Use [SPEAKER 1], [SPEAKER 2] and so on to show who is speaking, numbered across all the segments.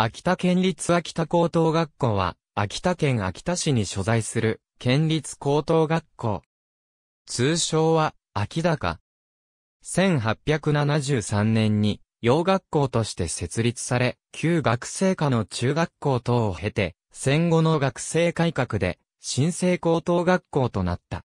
[SPEAKER 1] 秋田県立秋田高等学校は、秋田県秋田市に所在する、県立高等学校。通称は、秋高。1873年に、洋学校として設立され、旧学生科の中学校等を経て、戦後の学生改革で、新生高等学校となった。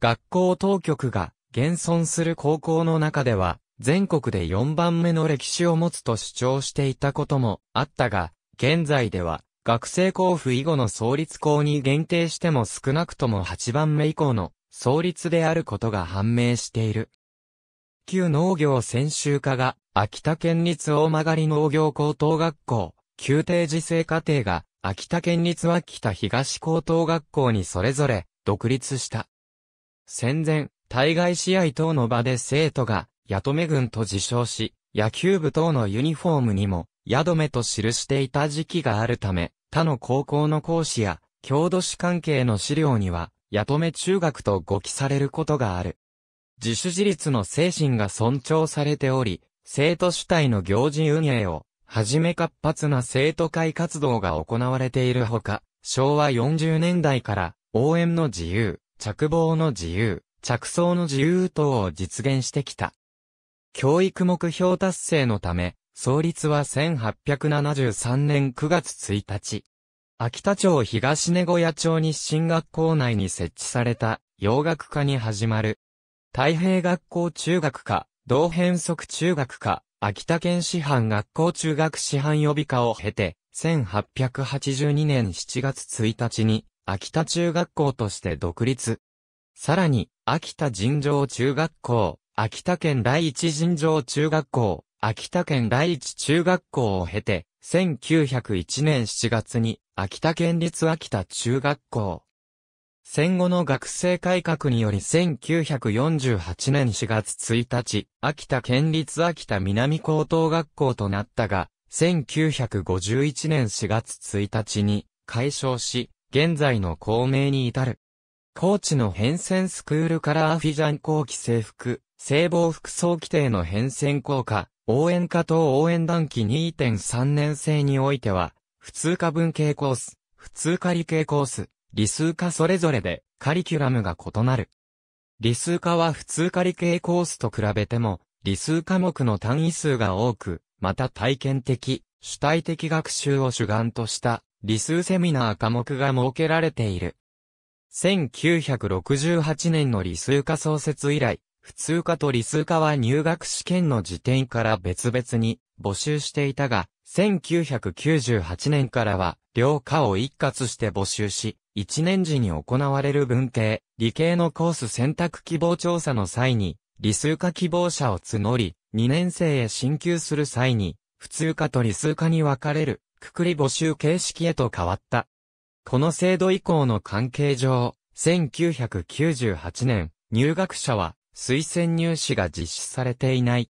[SPEAKER 1] 学校当局が、現存する高校の中では、全国で4番目の歴史を持つと主張していたこともあったが、現在では、学生交付以後の創立校に限定しても少なくとも8番目以降の創立であることが判明している。旧農業専修科が、秋田県立大曲農業高等学校、宮廷時制課程が、秋田県立秋田東高等学校にそれぞれ独立した。戦前、対外試合等の場で生徒が矢留軍と自称し、野球部等のユニフォームにも、矢留と記していた時期があるため、他の高校の講師や、郷土史関係の資料には、矢留中学と誤記されることがある。自主自立の精神が尊重されており、生徒主体の行事運営を、はじめ活発な生徒会活動が行われているほか、昭和40年代から、応援の自由、着望の自由、着想の自由等を実現してきた。教育目標達成のため、創立は1873年9月1日。秋田町東根小屋町に新学校内に設置された洋楽科に始まる。太平学校中学科、同変則中学科、秋田県師範学校中学師範予備科を経て、1882年7月1日に秋田中学校として独立。さらに、秋田尋常中学校、秋田県第一尋常中学校、秋田県第一中学校を経て、1901年7月に秋田県立秋田中学校。戦後の学生改革により1948年4月1日、秋田県立秋田南高等学校となったが、1951年4月1日に解消し、現在の校名に至る。高知の変遷スクールからアフィジャン後期制服、性暴服装規定の変遷効果、応援課等応援団期2.3年生においては、普通科文系コース、普通科理系コース、理数科それぞれでカリキュラムが異なる。理数科は普通科理系コースと比べても、理数科目の単位数が多く、また体験的、主体的学習を主眼とした理数セミナー科目が設けられている。1968年の理数科創設以来、普通科と理数科は入学試験の時点から別々に募集していたが、1998年からは両科を一括して募集し、1年時に行われる文系、理系のコース選択希望調査の際に、理数科希望者を募り、2年生へ進級する際に、普通科と理数科に分かれる、くくり募集形式へと変わった。この制度以降の関係上、1998年、入学者は推薦入試が実施されていない。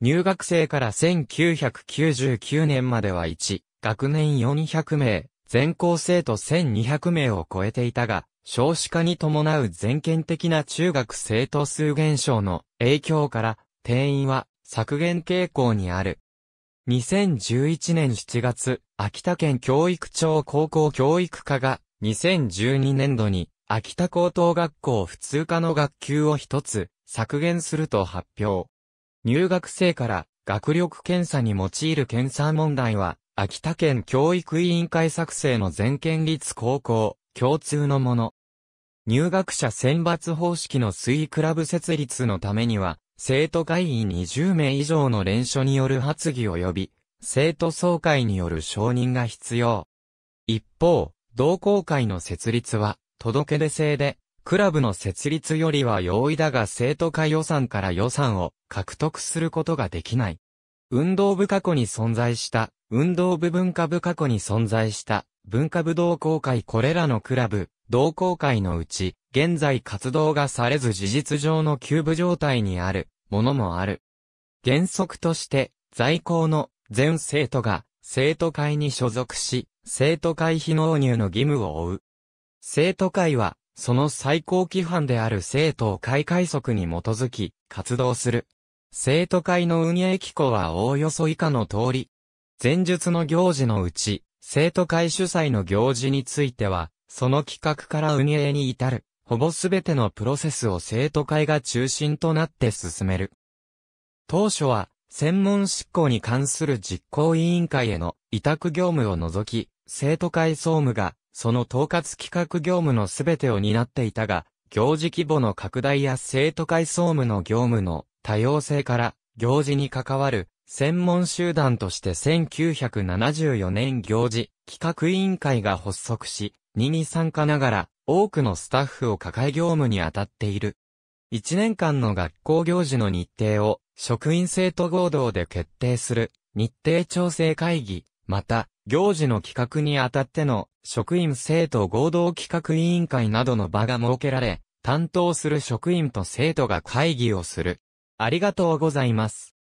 [SPEAKER 1] 入学生から1999年までは1、学年400名、全校生徒1200名を超えていたが、少子化に伴う全県的な中学生徒数減少の影響から、定員は削減傾向にある。2011年7月、秋田県教育庁高校教育課が2012年度に秋田高等学校普通科の学級を一つ削減すると発表。入学生から学力検査に用いる検査問題は、秋田県教育委員会作成の全県立高校、共通のもの。入学者選抜方式の推移クラブ設立のためには、生徒会員20名以上の連署による発議及び、生徒総会による承認が必要。一方、同好会の設立は、届け出制で、クラブの設立よりは容易だが生徒会予算から予算を獲得することができない。運動部過去に存在した、運動部文化部過去に存在した、文化部同好会これらのクラブ、同好会のうち、現在活動がされず事実上の休部状態にある、ものもある。原則として、在校の全生徒が生徒会に所属し、生徒会費納入の義務を負う。生徒会は、その最高規範である生徒会会則に基づき、活動する。生徒会の運営機構はおおよそ以下の通り。前述の行事のうち、生徒会主催の行事については、その企画から運営に至る、ほぼすべてのプロセスを生徒会が中心となって進める。当初は、専門執行に関する実行委員会への委託業務を除き、生徒会総務がその統括企画業務のすべてを担っていたが、行事規模の拡大や生徒会総務の業務の多様性から、行事に関わる専門集団として1974年行事企画委員会が発足し、2に参加ながら多くのスタッフを抱え業務に当たっている。1年間の学校行事の日程を職員生徒合同で決定する日程調整会議、また行事の企画にあたっての職員生徒合同企画委員会などの場が設けられ、担当する職員と生徒が会議をする。ありがとうございます。